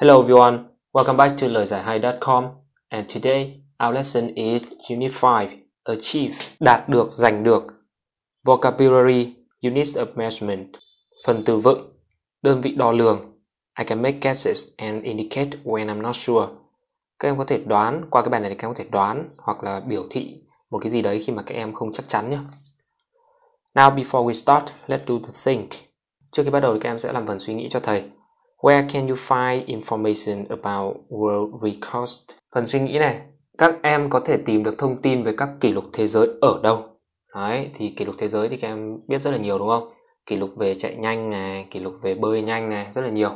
Hello everyone, welcome back to lời giải hay.com and today our lesson is Unit 5 Achieve, đạt được, giành được Vocabulary, Units of Measurement Phần từ vựng, đơn vị đo lường I can make guesses and indicate when I'm not sure Các em có thể đoán, qua cái bài này thì các em có thể đoán hoặc là biểu thị một cái gì đấy khi mà các em không chắc chắn nhé Now before we start, let's do the think Trước khi bắt đầu thì các em sẽ làm phần suy nghĩ cho thầy Where can you find information about world records? Phần suy nghĩ này, các em có thể tìm được thông tin về các kỷ lục thế giới ở đâu? Đấy, thì kỷ lục thế giới thì các em biết rất là nhiều đúng không? Kỷ lục về chạy nhanh này, kỷ lục về bơi nhanh này, rất là nhiều.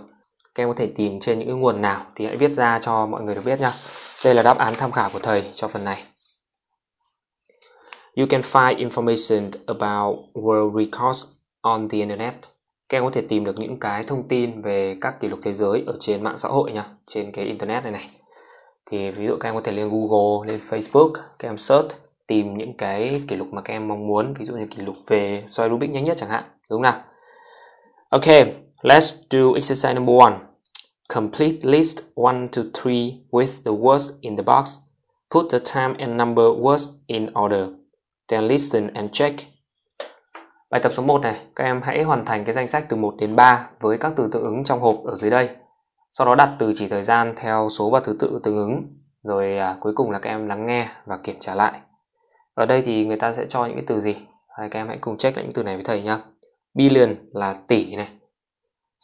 Các em có thể tìm trên những nguồn nào thì hãy viết ra cho mọi người được biết nhá. Đây là đáp án tham khảo của thầy cho phần này. You can find information about world records on the internet các em có thể tìm được những cái thông tin về các kỷ lục thế giới ở trên mạng xã hội nha trên cái internet này này thì ví dụ các em có thể lên Google lên Facebook các em search tìm những cái kỷ lục mà các em mong muốn ví dụ như kỷ lục về xoay Rubik nhanh nhất chẳng hạn đúng không nào Ok let's do exercise number one complete list 1 to 3 with the words in the box put the time and number words in order then listen and check Bài tập số 1 này, các em hãy hoàn thành cái danh sách từ 1 đến 3 với các từ tương ứng trong hộp ở dưới đây. Sau đó đặt từ chỉ thời gian theo số và thứ tự tương ứng. Rồi à, cuối cùng là các em lắng nghe và kiểm tra lại. Ở đây thì người ta sẽ cho những cái từ gì? Hai các em hãy cùng check lại những từ này với thầy nhá. Billion là tỷ này.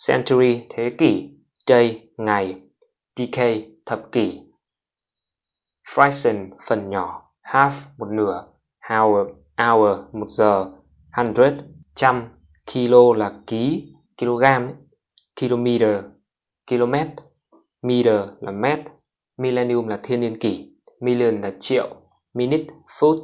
Century thế kỷ, day ngày, decade thập kỷ. Fraction phần nhỏ, half một nửa, hour hour một giờ, hundred trăm kilo là ký kg kilometer km meter là mét millennium là thiên niên kỷ million là triệu minute phút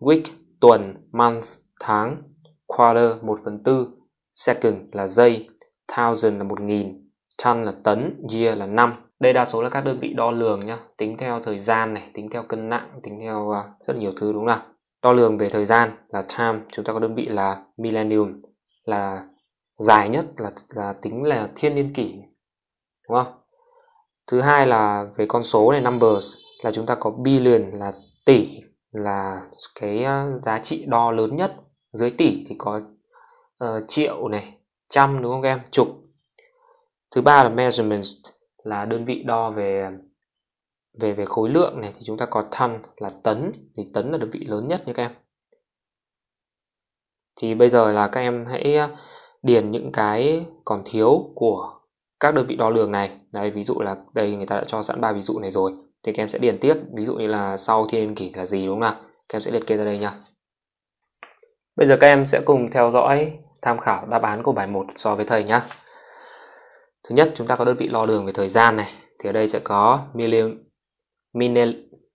week tuần month tháng quarter một phần tư second là giây thousand là một nghìn ton là tấn year là năm đây đa số là các đơn vị đo lường nhá tính theo thời gian này tính theo cân nặng tính theo à, rất nhiều thứ đúng không nào đo lường về thời gian là time chúng ta có đơn vị là millennium là dài nhất là là tính là thiên niên kỷ đúng không thứ hai là về con số này numbers là chúng ta có billion là tỷ là cái ờ, giá trị đo lớn nhất dưới tỷ thì có uh, triệu này trăm đúng không các em chục thứ ba là measurements là đơn vị đo về về về khối lượng này thì chúng ta có ton là tấn thì tấn là đơn vị lớn nhất nha các em thì bây giờ là các em hãy à, điền những cái còn thiếu của các đơn vị đo lường này đây ví dụ là đây người ta đã cho sẵn ba ví dụ này rồi thì các em sẽ điền tiếp ví dụ như là sau thiên kỷ là gì đúng không nào các em sẽ liệt kê ra đây nha bây giờ các em sẽ cùng theo dõi tham khảo đáp án của bài 1 so với thầy nhá thứ nhất chúng ta có đơn vị đo lường về thời gian này thì ở đây sẽ có milim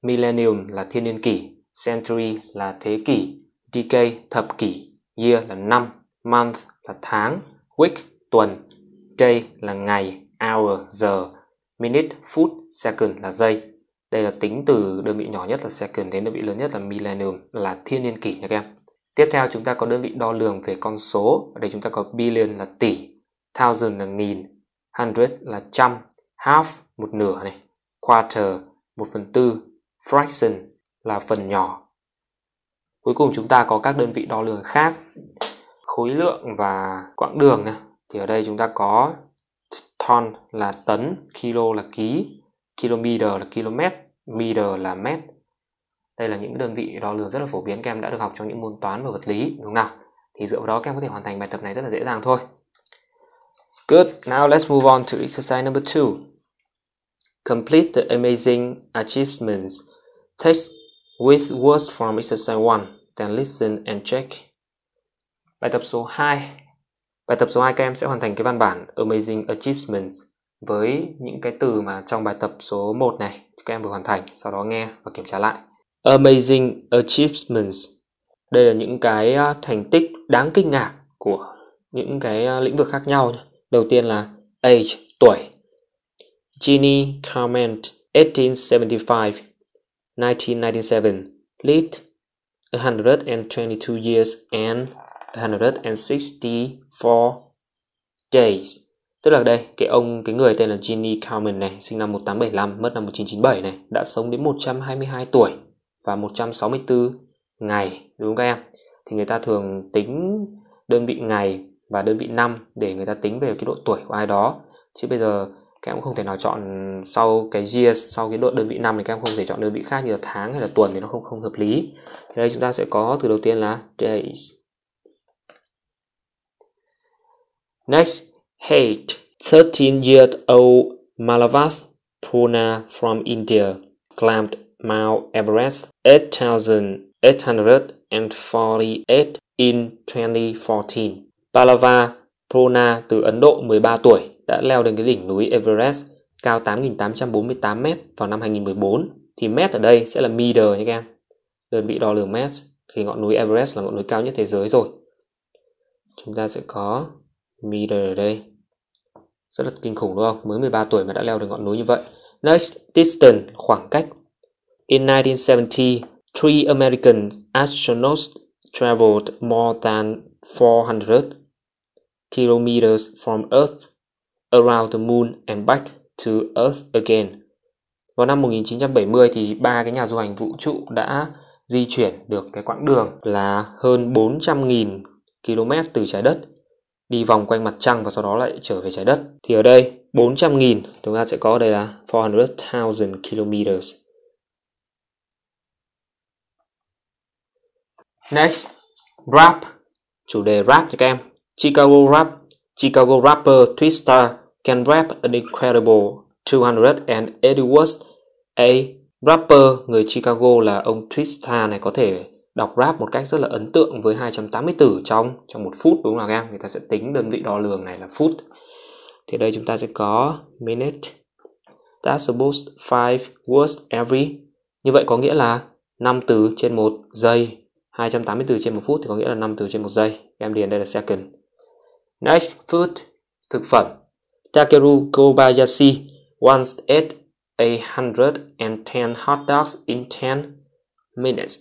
Millennium là thiên niên kỷ, Century là thế kỷ, Decade thập kỷ, Year là năm, Month là tháng, Week tuần, Day là ngày, Hour giờ, Minute phút, Second là giây. Đây là tính từ đơn vị nhỏ nhất là second đến đơn vị lớn nhất là millennium là thiên niên kỷ nha các em. Tiếp theo chúng ta có đơn vị đo lường về con số. Ở đây chúng ta có billion là tỷ, thousand là nghìn, hundred là trăm, half một nửa này, quarter 1 phần 4 fraction là phần nhỏ. Cuối cùng chúng ta có các đơn vị đo lường khác. Khối lượng và quãng đường này. thì ở đây chúng ta có ton là tấn, kilo là ký, kilometer là km, meter là mét. Đây là những đơn vị đo lường rất là phổ biến các em đã được học trong những môn toán và vật lý đúng không nào? Thì dựa vào đó các em có thể hoàn thành bài tập này rất là dễ dàng thôi. Good, now let's move on to exercise number 2. Complete the amazing achievements. Text with words from exercise 1, then listen and check. Bài tập số 2 Bài tập số 2 các em sẽ hoàn thành cái văn bản Amazing Achievements với những cái từ mà trong bài tập số 1 này các em vừa hoàn thành, sau đó nghe và kiểm tra lại. Amazing Achievements Đây là những cái à, thành tích đáng kinh ngạc của những cái à, lĩnh vực khác nhau. Đầu tiên là age, tuổi. Ginny Carment, 1875 1997, lived 122 years and 164 days. Tức là đây, cái ông, cái người tên là Ginny Carmen này, sinh năm 1875, mất năm 1997 này, đã sống đến 122 tuổi và 164 ngày, đúng không các em? Thì người ta thường tính đơn vị ngày và đơn vị năm để người ta tính về cái độ tuổi của ai đó. Chứ bây giờ các em cũng không thể nào chọn sau cái year sau cái đơn vị năm thì các em không thể chọn đơn vị khác như là tháng hay là tuần thì nó không không hợp lý thì đây chúng ta sẽ có từ đầu tiên là days next hate 13 year old Malavas Puna from India climbed Mount Everest 8,848 in 2014. Palava Prona từ Ấn Độ 13 tuổi đã leo đến cái đỉnh núi Everest cao 8.848 m vào năm 2014 thì mét ở đây sẽ là meter nhé các em. Đơn vị đo lường mét thì ngọn núi Everest là ngọn núi cao nhất thế giới rồi. Chúng ta sẽ có meter ở đây. Rất là kinh khủng đúng không? Mới 13 tuổi mà đã leo được ngọn núi như vậy. Next, distance, khoảng cách. In 1970, three American astronauts traveled more than 400 kilometers from Earth Around the Moon and Back to Earth Again. Vào năm 1970 thì ba cái nhà du hành vũ trụ đã di chuyển được cái quãng đường là hơn 400.000 km từ trái đất đi vòng quanh mặt trăng và sau đó lại trở về trái đất. Thì ở đây 400.000 chúng ta sẽ có đây là 400.000 km. Next, rap. Chủ đề rap cho các em. Chicago rap, Chicago rapper Twista can rap an incredible 280 words a rapper người Chicago là ông Twista này có thể đọc rap một cách rất là ấn tượng với 280 từ trong trong một phút đúng là gang người ta sẽ tính đơn vị đo lường này là phút thì đây chúng ta sẽ có minute that's supposed five words every như vậy có nghĩa là 5 từ trên một giây 280 từ trên một phút thì có nghĩa là 5 từ trên một giây em điền đây là second next food thực phẩm Takeru Kobayashi once ate a hundred and ten hot dogs in ten minutes.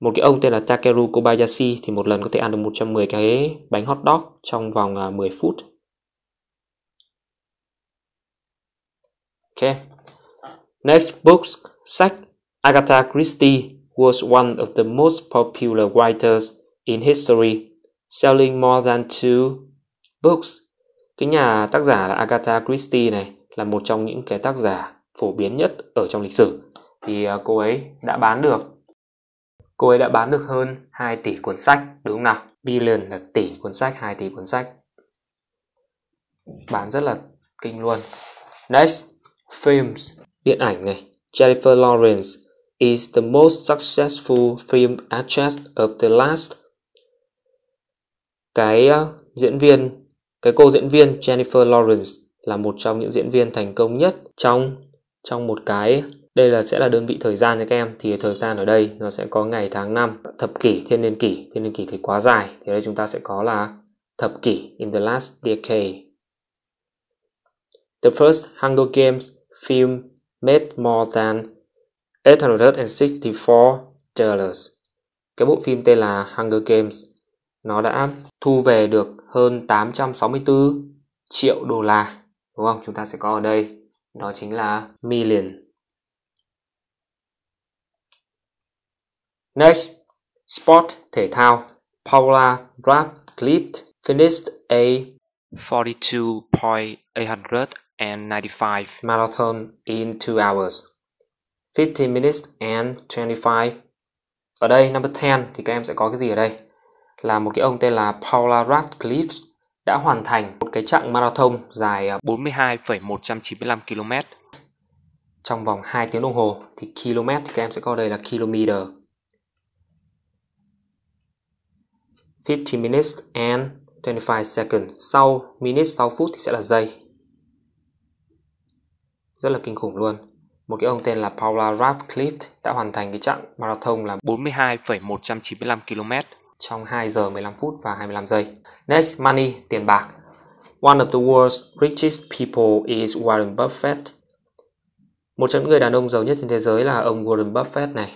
Một cái ông tên là Takeru Kobayashi thì một lần có thể ăn được 110 cái bánh hot dog trong vòng 10 à, phút. Okay. Next book, sách Agatha Christie was one of the most popular writers in history, selling more than two books cái nhà tác giả là Agatha Christie này là một trong những cái tác giả phổ biến nhất ở trong lịch sử thì à, cô ấy đã bán được cô ấy đã bán được hơn 2 tỷ cuốn sách đúng không nào? Billion là tỷ cuốn sách, 2 tỷ cuốn sách. Bán rất là kinh luôn. Next, films, điện ảnh này. Jennifer Lawrence is the most successful film actress of the last. Cái à, diễn viên cái cô diễn viên Jennifer Lawrence là một trong những diễn viên thành công nhất trong trong một cái đây là sẽ là đơn vị thời gian cho các em thì thời gian ở đây nó sẽ có ngày tháng năm thập kỷ thiên niên kỷ thiên niên kỷ thì quá dài thì đây chúng ta sẽ có là thập kỷ in the last decade the first Hunger Games film made more than 864 dollars cái bộ phim tên là Hunger Games nó đã thu về được hơn 864 triệu đô la đúng không chúng ta sẽ có ở đây đó chính là million next sport thể thao Paula Radcliffe finished a 42.895 marathon in 2 hours 15 minutes and 25 ở đây number 10 thì các em sẽ có cái gì ở đây là một cái ông tên là Paula Radcliffe đã hoàn thành một cái chặng marathon dài 42,195 ờ, km trong vòng 2 tiếng đồng hồ thì km thì các em sẽ coi đây là kilometer 50 minutes and 25 seconds sau minutes sau phút thì sẽ là giây rất là kinh khủng luôn một cái ông tên là Paula Radcliffe đã hoàn thành cái chặng marathon là 42,195 km trong 2 giờ 15 phút và 25 giây. Next, money, tiền bạc. One of the world's richest people is Warren Buffett. Một trong những người đàn ông giàu nhất trên thế giới là ông Warren Buffett này.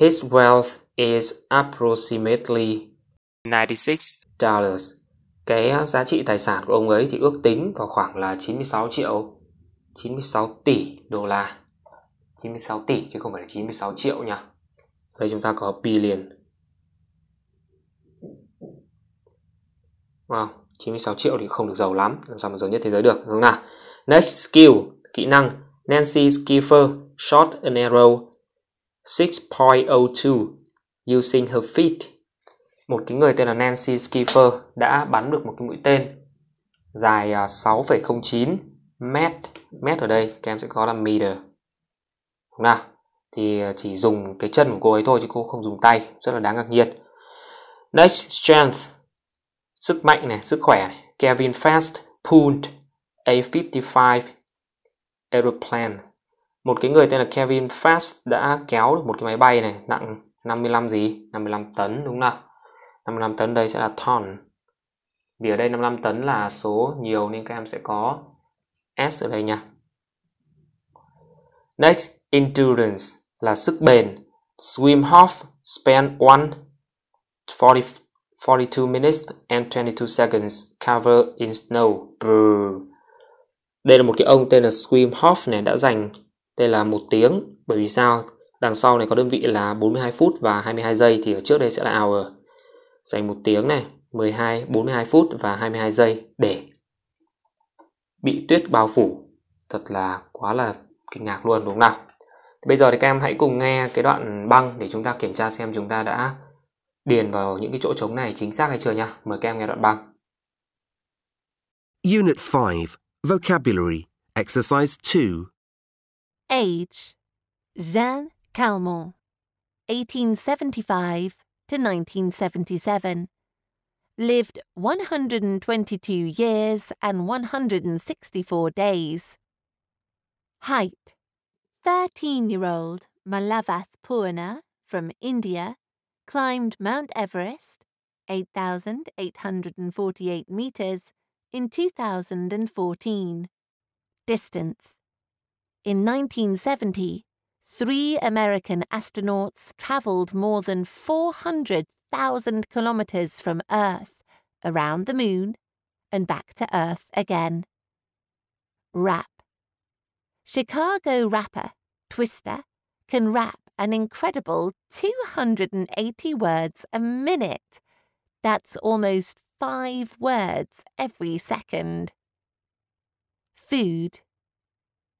His wealth is approximately 96 dollars. Cái giá trị tài sản của ông ấy thì ước tính vào khoảng là 96 triệu 96 tỷ đô la. 96 tỷ chứ không phải là 96 triệu nha. Đây chúng ta có billion wow, vâng, 96 triệu thì không được giàu lắm làm sao mà giàu nhất thế giới được đúng không nào next skill kỹ năng Nancy Skiffer shot an arrow 6.02 using her feet một cái người tên là Nancy Skiffer đã bắn được một cái mũi tên dài 6,09 à, mét mét ở đây các em sẽ có là meter đúng nào thì à, chỉ dùng cái chân của cô ấy thôi chứ cô không dùng tay rất là đáng ngạc nhiên next strength sức mạnh này, sức khỏe này. Kevin Fast pulled A55 aeroplane. Một cái người tên là Kevin Fast đã kéo được một cái máy bay này nặng 55 gì? 55 tấn đúng không nào? 55 tấn đây sẽ là ton. Vì ở đây 55 tấn là số nhiều nên các em sẽ có S ở đây nha. Next, endurance là sức bền. Swim half span 1 40 42 minutes and 22 seconds covered in snow. Brr. Đây là một cái ông tên là Swim Hoff này đã dành đây là một tiếng bởi vì sao? Đằng sau này có đơn vị là 42 phút và 22 giây thì ở trước đây sẽ là hour. Dành một tiếng này, 12 42 phút và 22 giây để bị tuyết bao phủ. Thật là quá là kinh ngạc luôn đúng không nào? Thì bây giờ thì các em hãy cùng nghe cái đoạn băng để chúng ta kiểm tra xem chúng ta đã điền vào những cái chỗ trống này chính xác hay chưa nhá. Mời các em nghe đoạn băng. Unit 5, Vocabulary, Exercise 2. Age, Jean Calment, 1875 to 1977. Lived 122 years and 164 days. Height, 13-year-old Malavath Purna from India climbed Mount Everest, 8,848 meters, in 2014. Distance In 1970, three American astronauts traveled more than 400,000 kilometers from Earth, around the moon, and back to Earth again. Rap Chicago rapper Twister can rap an incredible 280 words a minute. That's almost five words every second. Food.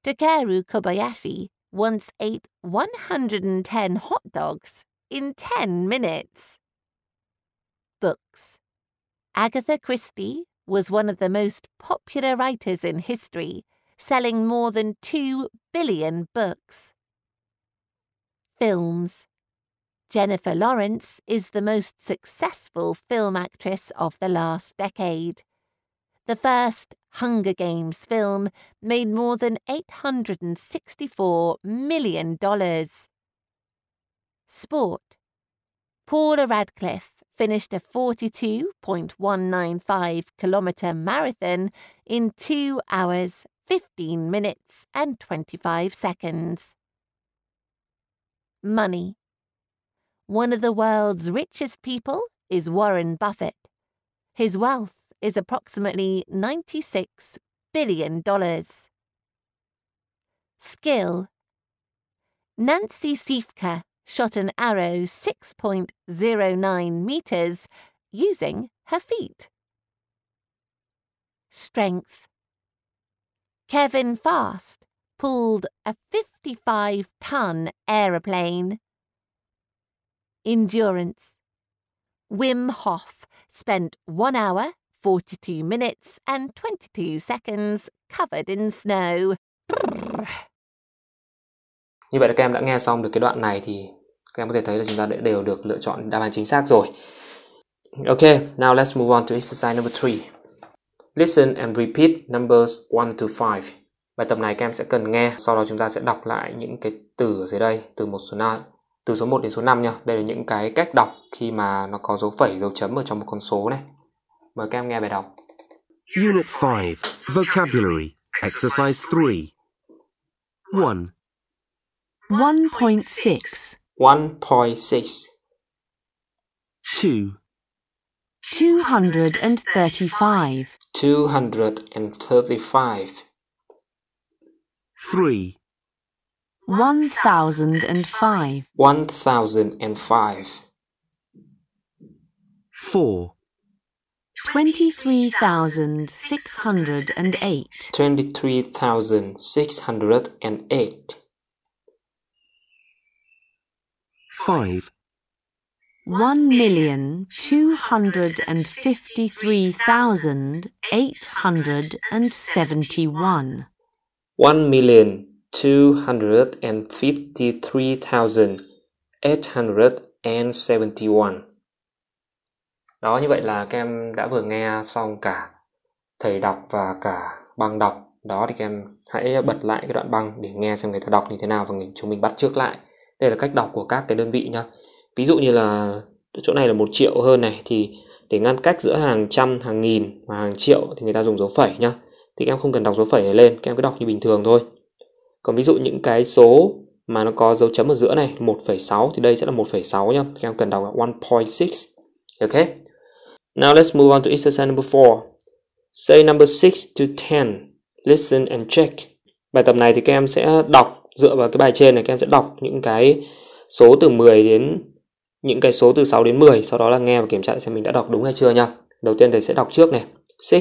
Takeru Kobayashi once ate 110 hot dogs in 10 minutes. Books. Agatha Christie was one of the most popular writers in history, selling more than 2 billion books films. Jennifer Lawrence is the most successful film actress of the last decade. The first Hunger Games film made more than $864 million. Sport Paula Radcliffe finished a 42.195 kilometre marathon in 2 hours, 15 minutes, and 25 seconds money. One of the world's richest people is Warren Buffett. His wealth is approximately $96 billion. Skill Nancy Siefke shot an arrow 6.09 metres using her feet. Strength Kevin Fast pulled a 55 ton aeroplane. Endurance. Wim Hof spent 1 hour, 42 minutes, and 22 seconds covered in snow. Như vậy là các em đã nghe xong được cái đoạn này thì các em có thể thấy là chúng ta đã đều được lựa chọn đáp án chính xác rồi. Okay, now let's move on to exercise number 3. Listen and repeat numbers 1 to 5. Bài tập này các em sẽ cần nghe, sau đó chúng ta sẽ đọc lại những cái từ ở dưới đây, từ một số 5, từ số 1 đến số 5 nha. Đây là những cái cách đọc khi mà nó có dấu phẩy, dấu chấm ở trong một con số này. Mời các em nghe bài đọc. Unit 5, Vocabulary, Exercise 3. 1. 1.6 1.6 2. 235 235 three. One thousand and five. One thousand and five. Four. Twenty-three thousand six hundred and eight. Twenty-three thousand six hundred and eight. Five. One million two hundred and fifty-three thousand eight hundred and seventy-one. one million two hundred and fifty three thousand eight hundred and seventy one đó như vậy là các em đã vừa nghe xong cả thầy đọc và cả băng đọc đó thì các em hãy bật lại cái đoạn băng để nghe xem người ta đọc như thế nào và chúng mình bắt trước lại đây là cách đọc của các cái đơn vị nhá ví dụ như là chỗ này là một triệu hơn này thì để ngăn cách giữa hàng trăm hàng nghìn và hàng triệu thì người ta dùng dấu phẩy nhá thì các em không cần đọc dấu phẩy này lên, các em cứ đọc như bình thường thôi. Còn ví dụ những cái số mà nó có dấu chấm ở giữa này 1,6 thì đây sẽ là 1,6 nhá. Các em cần đọc là 1.6. Okay. Now let's move on to exercise number 4. Say number 6 to 10. Listen and check. Bài tập này thì các em sẽ đọc dựa vào cái bài trên này các em sẽ đọc những cái số từ 10 đến những cái số từ 6 đến 10 sau đó là nghe và kiểm tra xem mình đã đọc đúng hay chưa nha. Đầu tiên thầy sẽ đọc trước này. 6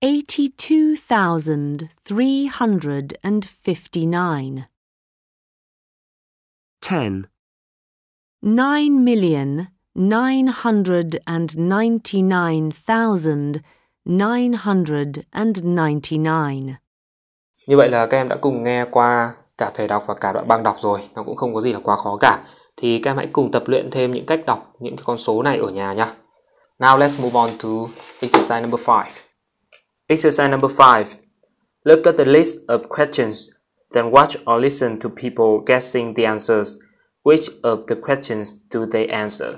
82,359. 10. 9,999,999. Như vậy là các em đã cùng nghe qua cả thầy đọc và cả đoạn băng đọc rồi. Nó cũng không có gì là quá khó cả. Thì các em hãy cùng tập luyện thêm những cách đọc những con số này ở nhà nhá Now let's move on to exercise number 5. Exercise number 5. Look at the list of questions, then watch or listen to people guessing the answers. Which of the questions do they answer?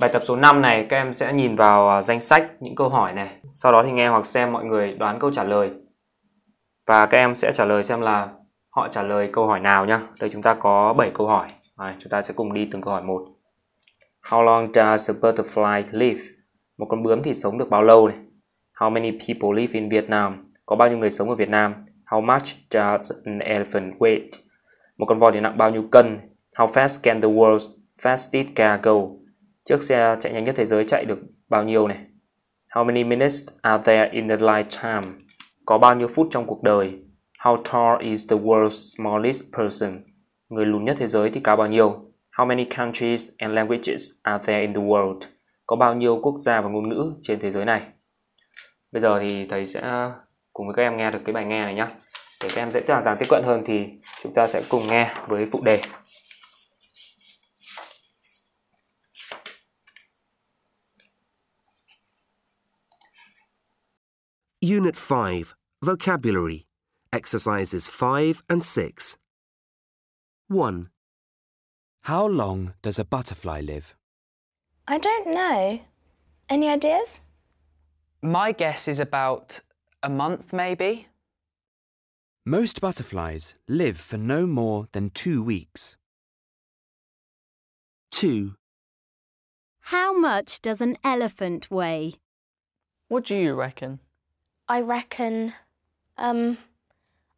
Bài tập số 5 này các em sẽ nhìn vào à, danh sách những câu hỏi này, sau đó thì nghe hoặc xem mọi người đoán câu trả lời. Và các em sẽ trả lời xem là họ trả lời câu hỏi nào nhá. Đây chúng ta có 7 câu hỏi. Rồi, chúng ta sẽ cùng đi từng câu hỏi một. How long does a butterfly live? Một con bướm thì sống được bao lâu này? How many people live in Vietnam? Có bao nhiêu người sống ở Việt Nam? How much does an elephant weigh? Một con voi thì nặng bao nhiêu cân? How fast can the world's fastest car go? Chiếc xe chạy nhanh nhất thế giới chạy được bao nhiêu này? How many minutes are there in the lifetime? Có bao nhiêu phút trong cuộc đời? How tall is the world's smallest person? Người lùn nhất thế giới thì cao bao nhiêu? How many countries and languages are there in the world? Có bao nhiêu quốc gia và ngôn ngữ trên thế giới này? bây giờ thì thầy sẽ cùng với các em nghe được cái bài nghe này nhá để các em dễ dàng dàng tiếp cận hơn thì chúng ta sẽ cùng nghe với phụ đề Unit 5 Vocabulary Exercises 5 and 6 1. How long does a butterfly live? I don't know. Any ideas? My guess is about a month, maybe. Most butterflies live for no more than two weeks. 2. How much does an elephant weigh? What do you reckon? I reckon... Um,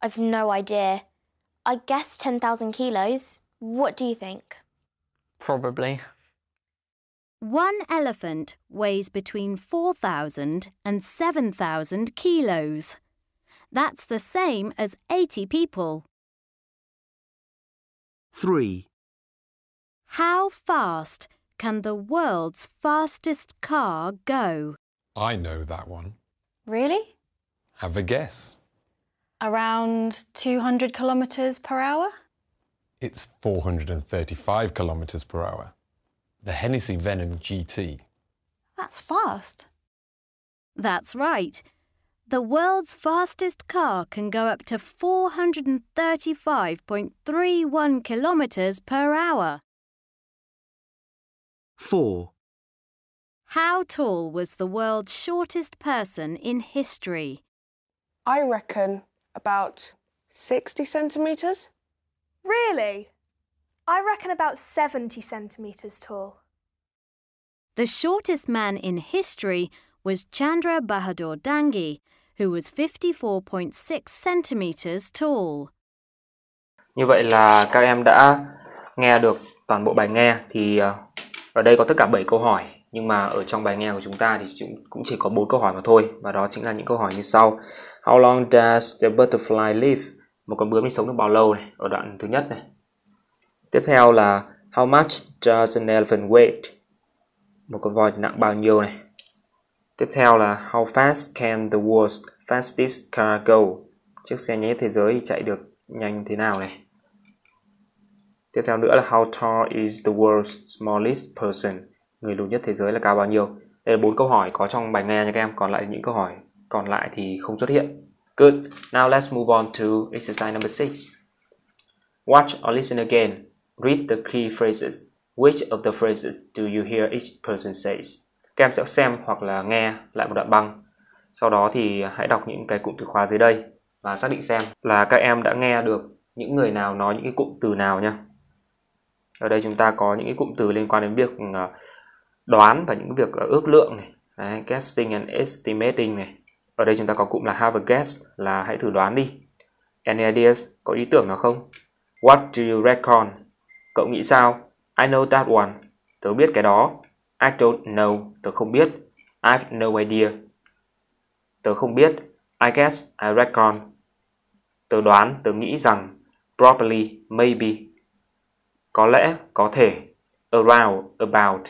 I've no idea. I guess 10,000 kilos. What do you think? Probably. One elephant weighs between 4,000 and 7,000 kilos. That's the same as 80 people. 3. How fast can the world's fastest car go? I know that one. Really? Have a guess. Around 200 kilometres per hour? It's 435 kilometres per hour the Hennessy Venom GT. That's fast. That's right. The world's fastest car can go up to 435.31 kilometres per hour. 4. How tall was the world's shortest person in history? I reckon about 60 centimetres. Really? I reckon about 70 centimetres tall. The shortest man in history was Chandra Bahadur Dangi, who was 54.6 centimeters tall. Như vậy là các em đã nghe được toàn bộ bài nghe thì ờ, ở đây có tất cả 7 câu hỏi nhưng mà ở trong bài nghe của chúng ta thì cũng chỉ có 4 câu hỏi mà thôi và đó chính là những câu hỏi như sau. How long does the butterfly live? Một con bướm thì sống được bao lâu này? Ở đoạn thứ nhất này, tiếp theo là how much does an elephant weight một con voi nặng bao nhiêu này tiếp theo là how fast can the world's fastest car go chiếc xe nhé thế giới chạy được nhanh thế nào này tiếp theo nữa là how tall is the world's smallest person người lùn nhất thế giới là cao bao nhiêu đây là bốn câu hỏi có trong bài nghe nha các em còn lại những câu hỏi còn lại thì không xuất hiện good now let's move on to exercise number 6 watch or listen again Read the key phrases. Which of the phrases do you hear each person says? Các em sẽ xem hoặc là nghe lại một đoạn băng. Sau đó thì hãy đọc những cái cụm từ khóa dưới đây và xác định xem là các em đã nghe được những người nào nói những cái cụm từ nào nha. Ở đây chúng ta có những cái cụm từ liên quan đến việc ờ, đoán và những việc ờ, ước lượng này, Đấy, guessing and estimating này. Ở đây chúng ta có cụm là have a guess là hãy thử đoán đi. Any ideas? Có ý tưởng nào không? What do you reckon? Cậu nghĩ sao? I know that one. Tớ biết cái đó. I don't know. Tớ không biết. I've no idea. Tớ không biết. I guess, I reckon. Tớ đoán, tớ nghĩ rằng probably, maybe. Có lẽ, có thể. Around, about.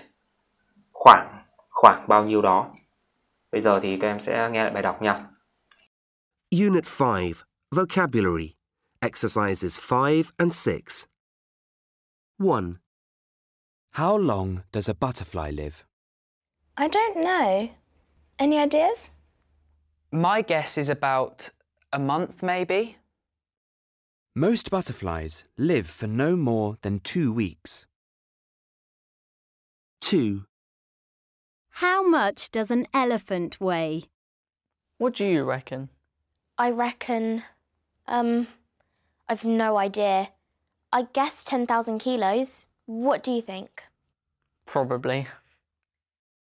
Khoảng, khoảng bao nhiêu đó. Bây giờ thì các em sẽ nghe lại bài đọc nha. Unit 5, Vocabulary. Exercises 5 and 6. 1. How long does a butterfly live? I don't know. Any ideas? My guess is about a month, maybe. Most butterflies live for no more than two weeks. 2. How much does an elephant weigh? What do you reckon? I reckon... Um, I've no idea. I guess 10,000 kilos. What do you think? Probably.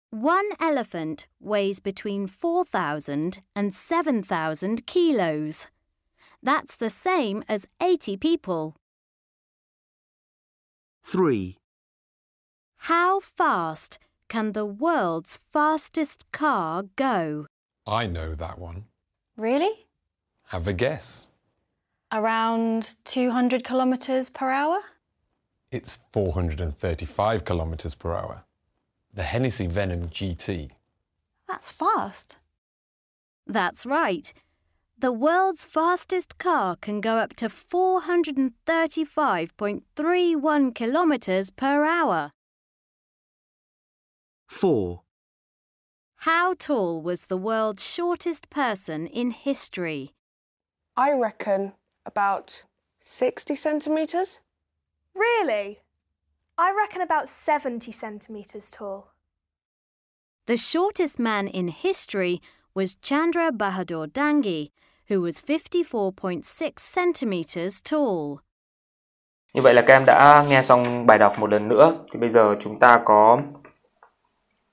One elephant weighs between 4,000 and 7,000 kilos. That's the same as 80 people. 3. How fast can the world's fastest car go? I know that one. Really? Have a guess around 200 kilometres per hour? It's 435 kilometres per hour. The Hennessy Venom GT. That's fast. That's right. The world's fastest car can go up to 435.31 kilometres per hour. 4. How tall was the world's shortest person in history? I reckon about 60 centimetres. Really? I reckon about 70 centimetres tall. The shortest man in history was Chandra Bahadur Dangi, who was 54.6 centimetres tall. Như vậy là các em đã nghe xong bài đọc một lần nữa. Thì bây giờ chúng ta có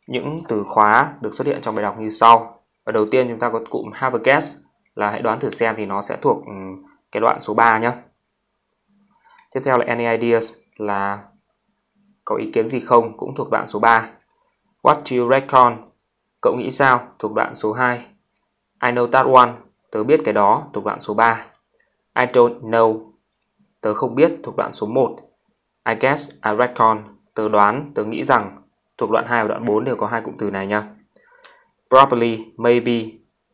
những từ khóa được xuất hiện trong bài đọc như sau. Ở đầu tiên chúng ta có cụm have a guess là hãy đoán thử xem thì nó sẽ thuộc ừ, cái đoạn số 3 nhé tiếp theo là any ideas là có ý kiến gì không cũng thuộc đoạn số 3 what do you reckon cậu nghĩ sao thuộc đoạn số 2 I know that one tớ biết cái đó thuộc đoạn số 3 I don't know tớ không biết thuộc đoạn số 1 I guess I reckon tớ đoán tớ nghĩ rằng thuộc đoạn 2 và đoạn 4 đều có hai cụm từ này nha probably maybe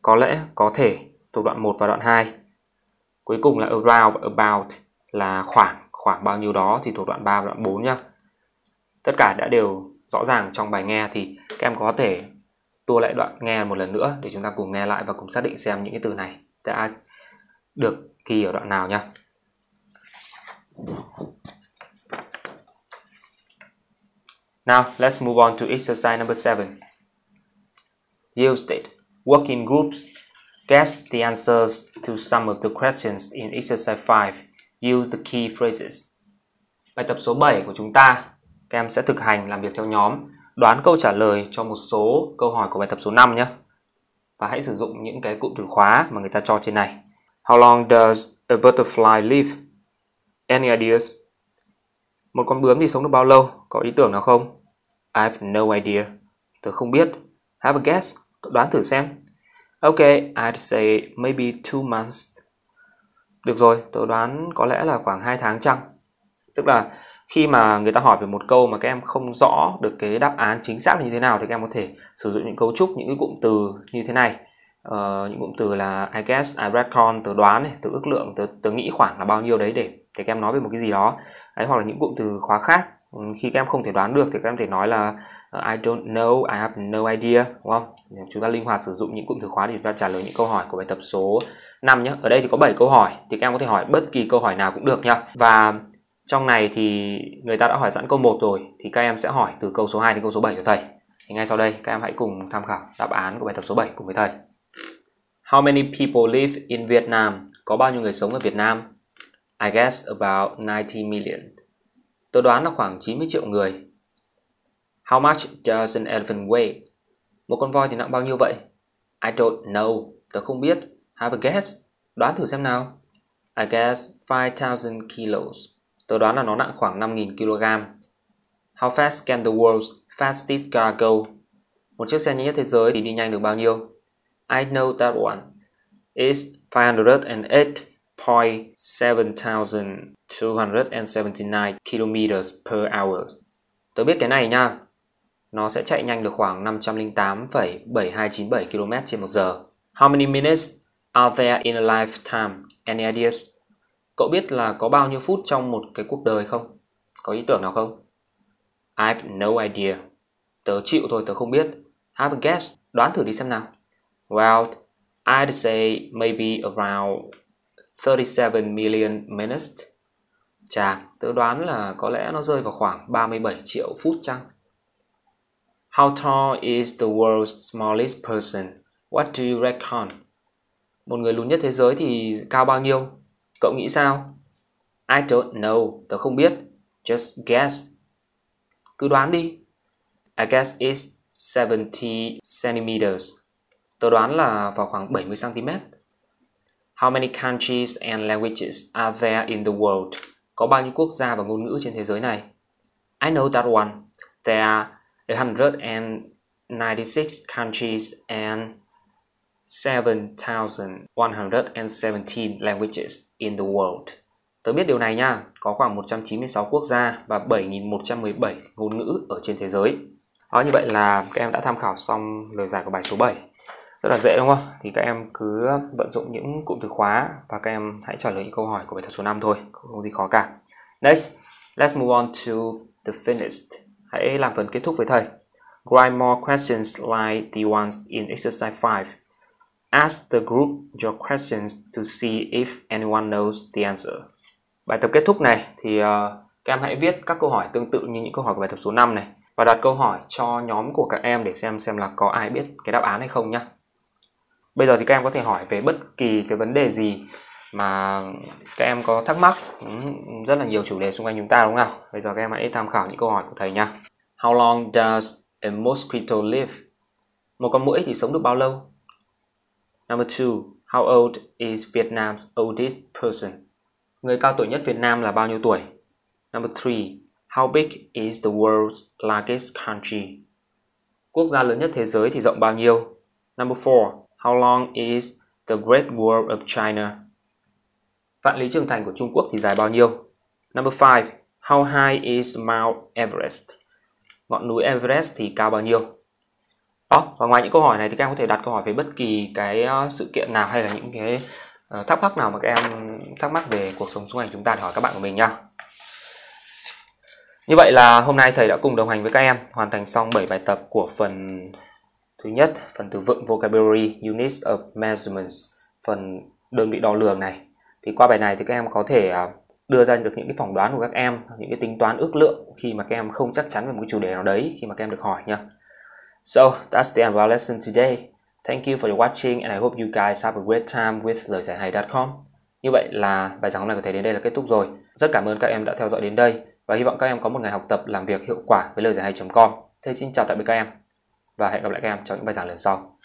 có lẽ có thể thuộc đoạn 1 và đoạn 2 cuối cùng là around và about là khoảng khoảng bao nhiêu đó thì thuộc đoạn 3 và đoạn 4 nhá tất cả đã đều rõ ràng trong bài nghe thì các em có thể tua lại đoạn nghe một lần nữa để chúng ta cùng nghe lại và cùng xác định xem những cái từ này đã được ghi ở đoạn nào nhá Now let's move on to exercise number 7. Used it. Work in groups Guess the answers to some of the questions in exercise 5. Use the key phrases. Bài tập số 7 của chúng ta, các em sẽ thực hành làm việc theo nhóm, đoán câu trả lời cho một số câu hỏi của bài tập số 5 nhé. Và hãy sử dụng những cái cụm từ khóa mà người ta cho trên này. How long does a butterfly live? Any ideas? Một con bướm thì sống được bao lâu? Có ý tưởng nào không? I have no idea. Tớ không biết. Have a guess. đoán thử xem. OK, I'd say maybe two months. Được rồi, tôi đoán có lẽ là khoảng 2 tháng chăng? Tức là khi mà người ta hỏi về một câu mà các em không rõ được cái đáp án chính xác như thế nào thì các em có thể sử dụng những cấu trúc, những cái cụm từ như thế này. Uh, những cụm từ là I guess, I reckon, từ đoán, này, từ ước lượng, từ, từ nghĩ khoảng là bao nhiêu đấy để, để các em nói về một cái gì đó. Đấy, hoặc là những cụm từ khóa khác. Khi các em không thể đoán được thì các em thể nói là I don't know, I have no idea, đúng không? Chúng ta linh hoạt sử dụng những cụm từ khóa để chúng ta trả lời những câu hỏi của bài tập số 5 nhé. Ở đây thì có 7 câu hỏi, thì các em có thể hỏi bất kỳ câu hỏi nào cũng được nhé. Và trong này thì người ta đã hỏi sẵn câu 1 rồi, thì các em sẽ hỏi từ câu số 2 đến câu số 7 cho thầy. Thì ngay sau đây các em hãy cùng tham khảo đáp án của bài tập số 7 cùng với thầy. How many people live in Vietnam? Có bao nhiêu người sống ở Việt Nam? I guess about 90 million. Tôi đoán là khoảng 90 triệu người. How much does an elephant weigh? Một con voi thì nặng bao nhiêu vậy? I don't know. Tớ không biết. Have a guess. Đoán thử xem nào. I guess 5,000 kilos. Tớ đoán là nó nặng khoảng 5.000 kg. How fast can the world's fastest car go? Một chiếc xe nhanh nhất thế giới thì đi nhanh được bao nhiêu? I know that one. It's 508.7279 kilometers per hour. Tớ biết cái này nha nó sẽ chạy nhanh được khoảng 508,7297 km trên một giờ. How many minutes are there in a lifetime? Any ideas? Cậu biết là có bao nhiêu phút trong một cái cuộc đời không? Có ý tưởng nào không? I've no idea. Tớ chịu thôi, tớ không biết. Have a guess. Đoán thử đi xem nào. Well, I'd say maybe around 37 million minutes. Chà, tớ đoán là có lẽ nó rơi vào khoảng 37 triệu phút chăng? How tall is the world's smallest person? What do you reckon? Một người lùn nhất thế giới thì cao bao nhiêu? Cậu nghĩ sao? I don't know, tớ không biết. Just guess. Cứ đoán đi. I guess it's 70 centimeters. Tớ đoán là vào khoảng 70 cm. How many countries and languages are there in the world? Có bao nhiêu quốc gia và ngôn ngữ trên thế giới này? I know that one. There are 196 countries and 7,117 languages in the world. Tớ biết điều này nha, có khoảng 196 quốc gia và 7.117 ngôn ngữ ở trên thế giới. Đó, như vậy là các em đã tham khảo xong lời giải của bài số 7. Rất là dễ đúng không? Thì các em cứ vận dụng những cụm từ khóa và các em hãy trả lời những câu hỏi của bài tập số 5 thôi, không có gì khó cả. Next, let's move on to the finished. Hãy làm phần kết thúc với thầy. Write more questions like the ones in exercise 5. Ask the group your questions to see if anyone knows the answer. Bài tập kết thúc này thì ờ, các em hãy viết các câu hỏi tương tự như những câu hỏi của bài tập số 5 này và đặt câu hỏi cho nhóm của các em để xem xem là có ai biết cái đáp án hay không nhá. Bây giờ thì các em có thể hỏi về bất kỳ cái vấn đề gì mà các em có thắc mắc rất là nhiều chủ đề xung quanh chúng ta đúng không nào bây giờ các em hãy tham khảo những câu hỏi của thầy nha how long does a mosquito live một con muỗi thì sống được bao lâu number two how old is Vietnam's oldest person người cao tuổi nhất Việt Nam là bao nhiêu tuổi number three how big is the world's largest country quốc gia lớn nhất thế giới thì rộng bao nhiêu number four how long is the great wall of China Vạn lý trường thành của Trung Quốc thì dài bao nhiêu? Number 5. How high is Mount Everest? Ngọn núi Everest thì cao bao nhiêu? Đó, và ngoài những câu hỏi này thì các em có thể đặt câu hỏi về bất kỳ cái ờ, sự kiện nào hay là những cái ờ, thắc mắc nào mà các em thắc mắc về cuộc sống xung quanh chúng ta để hỏi các bạn của mình nha. Như vậy là hôm nay thầy đã cùng đồng hành với các em hoàn thành xong 7 bài tập của phần thứ nhất, phần từ vựng vocabulary, units of measurements, phần đơn vị đo lường này thì qua bài này thì các em có thể à, đưa ra được những cái phỏng đoán của các em những cái tính toán ước lượng khi mà các em không chắc chắn về một cái chủ đề nào đấy khi mà các em được hỏi nhá. So that's the end of our lesson today. Thank you for your watching and I hope you guys have a great time with lời giải hay.com. Như vậy là bài giảng hôm nay có thể đến đây là kết thúc rồi. Rất cảm ơn các em đã theo dõi đến đây và hy vọng các em có một ngày học tập làm việc hiệu quả với lời giải hay.com. Thầy xin chào tạm biệt các em và hẹn gặp lại các em trong những bài giảng lần sau.